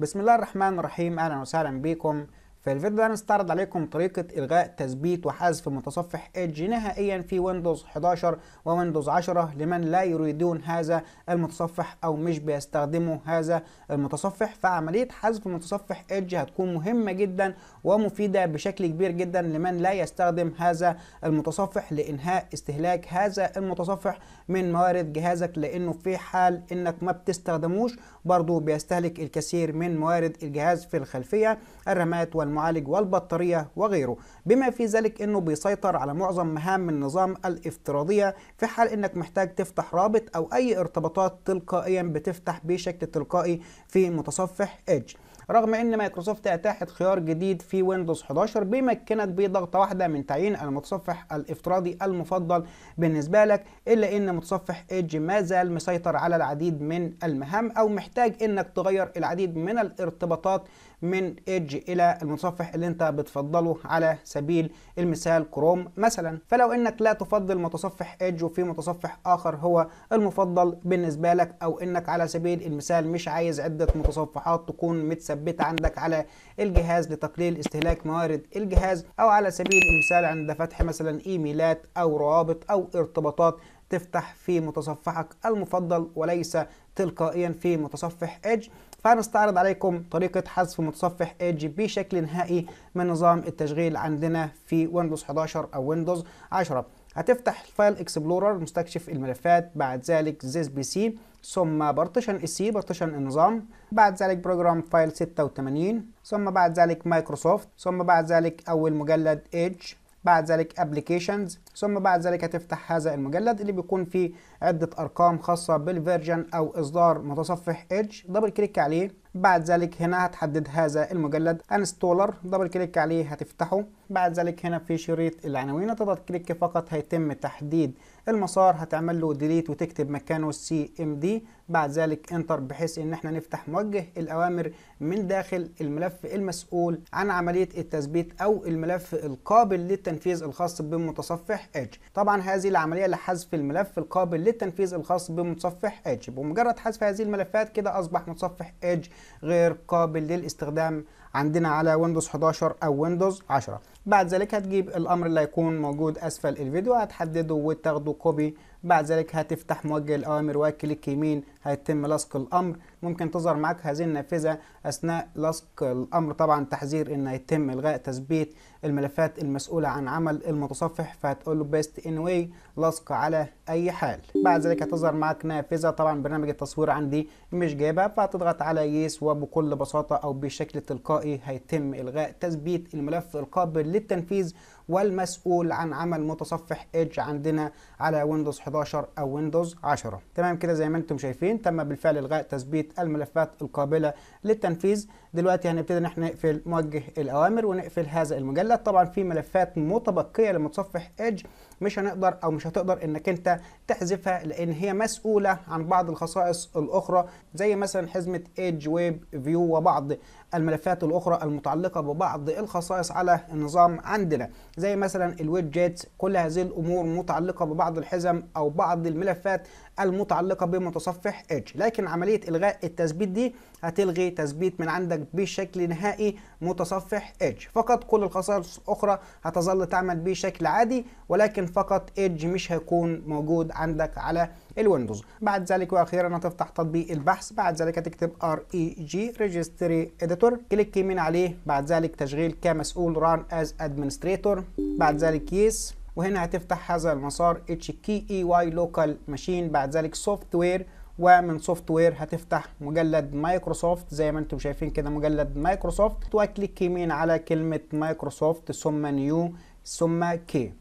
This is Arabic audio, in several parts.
بسم الله الرحمن الرحيم اهلا وسهلا بكم في الفيديو ده هنستعرض عليكم طريقة إلغاء تثبيت وحذف متصفح إيدج نهائيا في ويندوز 11 وويندوز 10 لمن لا يريدون هذا المتصفح أو مش بيستخدموا هذا المتصفح فعملية حذف متصفح إيدج هتكون مهمة جدا ومفيدة بشكل كبير جدا لمن لا يستخدم هذا المتصفح لإنهاء استهلاك هذا المتصفح من موارد جهازك لأنه في حال إنك ما بتستخدموش برضه بيستهلك الكثير من موارد الجهاز في الخلفية الرامات والمعالجات المعالج والبطارية وغيره بما في ذلك انه بيسيطر على معظم مهام النظام الافتراضية في حال انك محتاج تفتح رابط او اي ارتباطات تلقائيا بتفتح بشكل تلقائي في متصفح ايدج رغم ان مايكروسوفت اتاحت خيار جديد في ويندوز 11 بيمكنك بضغطه واحده من تعيين المتصفح الافتراضي المفضل بالنسبه لك الا ان متصفح ايدج ما زال مسيطر على العديد من المهام او محتاج انك تغير العديد من الارتباطات من ايدج الى المتصفح اللي انت بتفضله على سبيل المثال كروم مثلا فلو انك لا تفضل متصفح ايدج وفي متصفح اخر هو المفضل بالنسبه لك او انك على سبيل المثال مش عايز عده متصفحات تكون متثبته عندك على الجهاز لتقليل استهلاك موارد الجهاز او على سبيل المثال عند فتح مثلا ايميلات او روابط او ارتباطات تفتح في متصفحك المفضل وليس تلقائيا في متصفح ايدج فهنستعرض عليكم طريقة حذف متصفح ايدج بشكل نهائي من نظام التشغيل عندنا في ويندوز 11 او ويندوز 10 هتفتح فايل اكسبلورر مستكشف الملفات بعد ذلك زيز بي سي ثم بارتيشن السي بارتيشن النظام بعد ذلك بروجرام فايل 86 ثم بعد ذلك مايكروسوفت ثم بعد ذلك اول مجلد ايدج بعد ذلك ابلكيشنز ثم بعد ذلك هتفتح هذا المجلد اللي بيكون فيه عدة أرقام خاصة بالفيرجن أو إصدار متصفح إيدج دبل كليك عليه بعد ذلك هنا هتحدد هذا المجلد انستولر دبل كليك عليه هتفتحه بعد ذلك هنا في شريط العناوين هتضغط كليك فقط هيتم تحديد المسار هتعمل له ديليت وتكتب مكانه سي ام دي بعد ذلك انتر بحيث ان احنا نفتح موجه الاوامر من داخل الملف المسؤول عن عملية التثبيت او الملف القابل للتنفيذ الخاص بالمتصفح متصفح ايدج طبعا هذه العمليه لحذف الملف القابل للتنفيذ الخاص بمتصفح ايدج بمجرد حذف هذه الملفات كده اصبح متصفح ايدج غير قابل للاستخدام عندنا على ويندوز 11 او ويندوز 10 بعد ذلك هتجيب الامر اللي هيكون موجود اسفل الفيديو هتحدده وتاخده كوبي بعد ذلك هتفتح موجه الاوامر وكليك يمين هيتم لصق الامر ممكن تظهر معاك هذه النافذة أثناء لصق الأمر طبعا تحذير إن يتم إلغاء تثبيت الملفات المسؤولة عن عمل المتصفح فهتقول له بيست ان واي لصق على أي حال بعد ذلك هتظهر معاك نافذة طبعا برنامج التصوير عندي مش جايبها فهتضغط على يس وبكل بساطة أو بشكل تلقائي هيتم إلغاء تثبيت الملف القابل للتنفيذ والمسؤول عن عمل متصفح ايدج عندنا على ويندوز 11 أو ويندوز 10 تمام كده زي ما انتم شايفين تم بالفعل إلغاء تثبيت الملفات القابله للتنفيذ دلوقتي هنبتدي ان احنا نقفل موجه الاوامر ونقفل هذا المجلد طبعا في ملفات متبقيه لمتصفح ايدج مش هنقدر او مش هتقدر انك انت تحذفها لان هي مسؤوله عن بعض الخصائص الاخرى زي مثلا حزمه ايدج ويب فيو وبعض الملفات الاخرى المتعلقه ببعض الخصائص على النظام عندنا زي مثلا الويدجت كل هذه الامور متعلقه ببعض الحزم او بعض الملفات المتعلقه بمتصفح ايدج لكن عمليه الغاء التثبيت دي هتلغي تثبيت من عندك بشكل نهائي متصفح ايدج فقط كل الخصائص الاخرى هتظل تعمل بشكل عادي ولكن فقط ايدج مش هيكون موجود عندك على الويندوز بعد ذلك واخيرا هتفتح تطبيق البحث بعد ذلك هتكتب ار اي جي ريجستري اديتور كليك يمين عليه بعد ذلك تشغيل كمسؤول ران از ادمنستريتور بعد ذلك يس وهنا هتفتح هذا المسار اتش كي اي واي لوكال ماشين بعد ذلك سوفت وير ومن سوفت وير هتفتح مجلد مايكروسوفت زي ما انتم شايفين كده مجلد مايكروسوفت وكليك يمين على كلمه مايكروسوفت ثم نيو ثم كي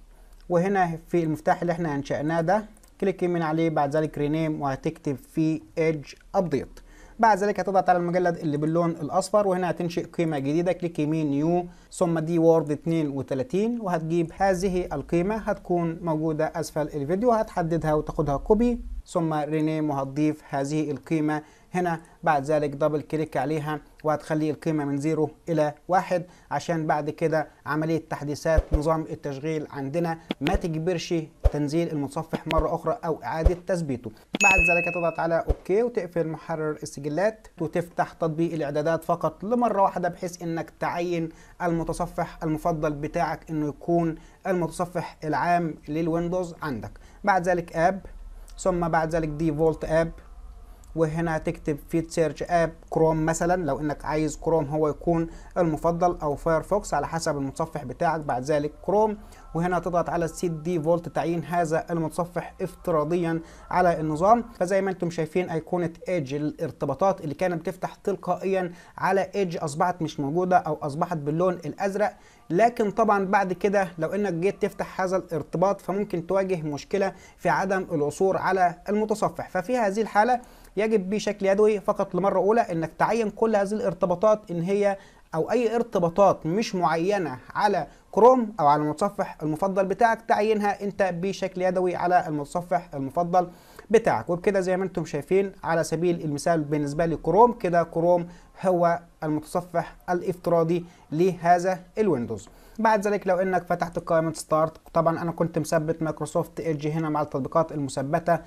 وهنا في المفتاح اللي احنا انشأناه ده كليك يمين عليه بعد ذلك رينيم وهتكتب فيه ايدج ابديت بعد ذلك هتضغط على المجلد اللي باللون الاصفر وهنا هتنشئ قيمه جديده كليك يمين نيو ثم دي وورد 32 وهتجيب هذه القيمه هتكون موجوده اسفل الفيديو هتحددها وتاخدها كوبي ثم رينيم وهتضيف هذه القيمه هنا بعد ذلك دبل كليك عليها وهتخلي القيمة من 0 إلى 1 عشان بعد كده عملية تحديثات نظام التشغيل عندنا ما تجبرش تنزيل المتصفح مرة أخرى أو إعادة تثبيته بعد ذلك تضغط على أوكي وتقفل محرر السجلات وتفتح تطبيق الإعدادات فقط لمرة واحدة بحيث إنك تعين المتصفح المفضل بتاعك إنه يكون المتصفح العام للويندوز عندك بعد ذلك آب ثم بعد ذلك ديفولت آب وهنا تكتب في سيرش اب كروم مثلا لو انك عايز كروم هو يكون المفضل او فايرفوكس على حسب المتصفح بتاعك بعد ذلك كروم وهنا تضغط على سي دي فولت تعيين هذا المتصفح افتراضيا على النظام فزي ما انتم شايفين ايقونه ايدج الارتباطات اللي كانت بتفتح تلقائيا على ايدج اصبحت مش موجوده او اصبحت باللون الازرق لكن طبعا بعد كده لو انك جيت تفتح هذا الارتباط فممكن تواجه مشكله في عدم العثور على المتصفح ففي هذه الحاله يجب بشكل يدوي فقط لمرة أولى أنك تعين كل هذه الارتباطات إن هي أو أي ارتباطات مش معينة على كروم أو على المتصفح المفضل بتاعك تعينها أنت بشكل يدوي على المتصفح المفضل بتاعك وبكده زي ما انتم شايفين على سبيل المثال بالنسبه لكروم كده كروم هو المتصفح الافتراضي لهذا الويندوز بعد ذلك لو انك فتحت قائمه ستارت طبعا انا كنت مثبت مايكروسوفت ايدج هنا مع التطبيقات المثبته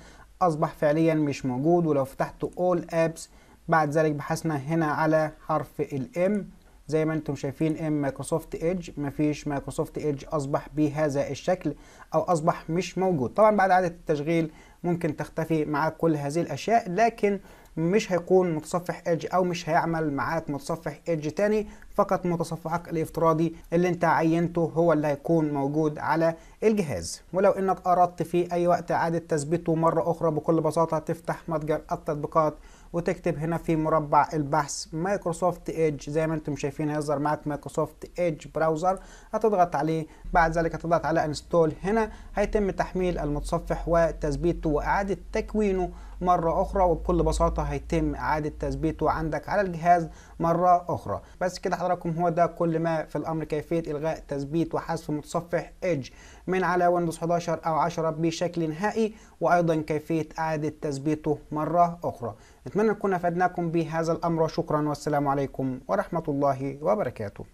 أصبح فعليا مش موجود ولو فتحت All Apps بعد ذلك بحثنا هنا على حرف الام زي ما انتم شايفين ام مايكروسوفت ايدج مفيش مايكروسوفت ايدج اصبح بهذا الشكل او اصبح مش موجود طبعا بعد اعاده التشغيل ممكن تختفي مع كل هذه الاشياء لكن مش هيكون متصفح ايدج او مش هيعمل معاك متصفح ايدج تاني فقط متصفحك الافتراضي اللي انت عينته هو اللي هيكون موجود على الجهاز ولو انك اردت في اي وقت اعادة تثبيته مرة اخرى بكل بساطة تفتح متجر التطبيقات وتكتب هنا في مربع البحث مايكروسوفت ايدج زي ما انتم شايفين هيظهر معاك مايكروسوفت ايدج براوزر هتضغط عليه بعد ذلك هتضغط على انستول هنا هيتم تحميل المتصفح وتثبيته واعاده تكوينه مرة أخرى وبكل بساطة هيتم إعادة تثبيته عندك على الجهاز مرة أخرى بس كده حضراتكم هو ده كل ما في الأمر كيفية إلغاء تثبيت وحذف متصفح إيدج من على ويندوز 11 أو 10 بشكل نهائي وأيضا كيفية إعادة تثبيته مرة أخرى نتمنى نكون أفدناكم بهذا الأمر وشكرا والسلام عليكم ورحمة الله وبركاته